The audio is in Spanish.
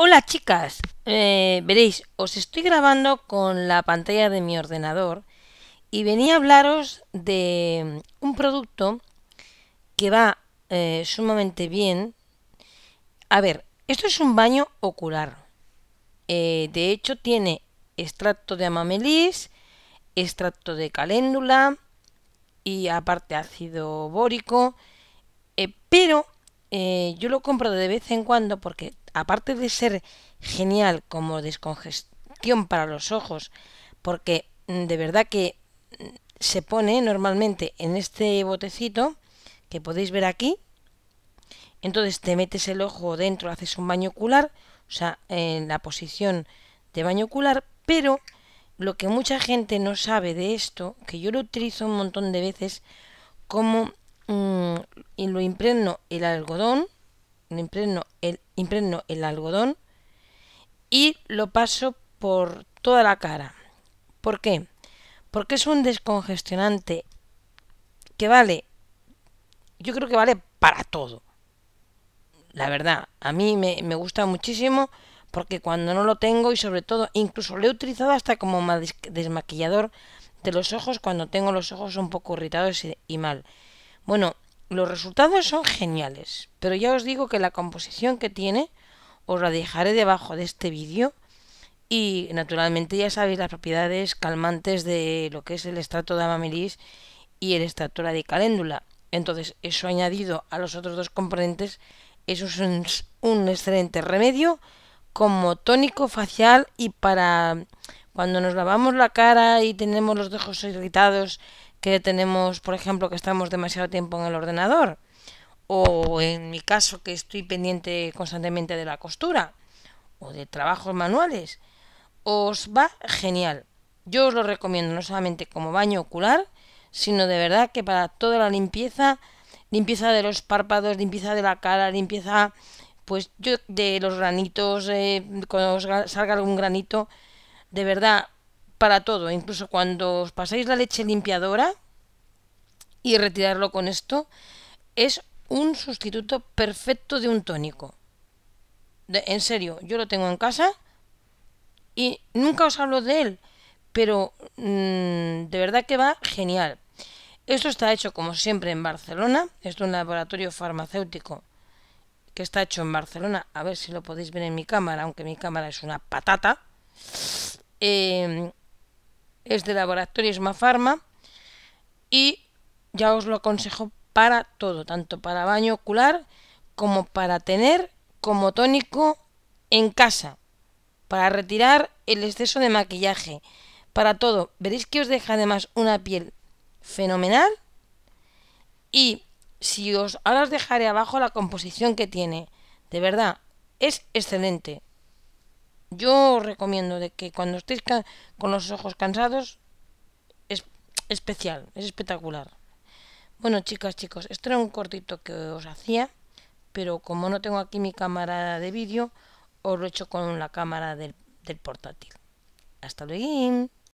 Hola chicas, eh, veréis, os estoy grabando con la pantalla de mi ordenador y venía a hablaros de mm, un producto que va eh, sumamente bien. A ver, esto es un baño ocular. Eh, de hecho tiene extracto de amamelis, extracto de caléndula y aparte ácido bórico, pero eh, yo lo compro de vez en cuando porque aparte de ser genial como descongestión para los ojos, porque mm, de verdad que mm, se pone normalmente en este botecito que podéis ver aquí. Entonces te metes el ojo dentro, haces un baño ocular, o sea, en la posición de baño ocular, pero lo que mucha gente no sabe de esto, que yo lo utilizo un montón de veces como Mm, y lo impregno el algodón, lo impregno el, impregno el algodón y lo paso por toda la cara. ¿Por qué? Porque es un descongestionante que vale, yo creo que vale para todo. La verdad, a mí me, me gusta muchísimo porque cuando no lo tengo y sobre todo incluso lo he utilizado hasta como desmaquillador de los ojos cuando tengo los ojos un poco irritados y mal. Bueno, los resultados son geniales, pero ya os digo que la composición que tiene os la dejaré debajo de este vídeo y naturalmente ya sabéis las propiedades calmantes de lo que es el estrato de Amamilis y el estrato de caléndula. Entonces, eso añadido a los otros dos componentes, eso es un excelente remedio como tónico facial y para cuando nos lavamos la cara y tenemos los ojos irritados que tenemos, por ejemplo, que estamos demasiado tiempo en el ordenador, o en mi caso que estoy pendiente constantemente de la costura, o de trabajos manuales, os va genial. Yo os lo recomiendo no solamente como baño ocular, sino de verdad que para toda la limpieza, limpieza de los párpados, limpieza de la cara, limpieza pues yo de los granitos, eh, cuando os salga algún granito, de verdad para todo, incluso cuando os pasáis la leche limpiadora y retirarlo con esto, es un sustituto perfecto de un tónico. en serio, yo lo tengo en casa y nunca os hablo de él, pero mm, de verdad que va genial. Esto está hecho como siempre en Barcelona, es un laboratorio farmacéutico que está hecho en Barcelona, a ver si lo podéis ver en mi cámara, aunque mi cámara es una patata. Eh, es de Laboratorios Mafarma y ya os lo aconsejo para todo, tanto para baño ocular como para tener como tónico en casa, para retirar el exceso de maquillaje, para todo. Veréis que os deja además una piel fenomenal y si os ahora os dejaré abajo la composición que tiene. De verdad, es excelente yo recomiendo de que cuando estéis con los ojos cansados es especial, es espectacular. Bueno, chicas, chicos, esto era un cortito que os hacía, pero como no tengo aquí mi cámara de vídeo, os lo he hecho con la cámara del, del portátil. Hasta luego.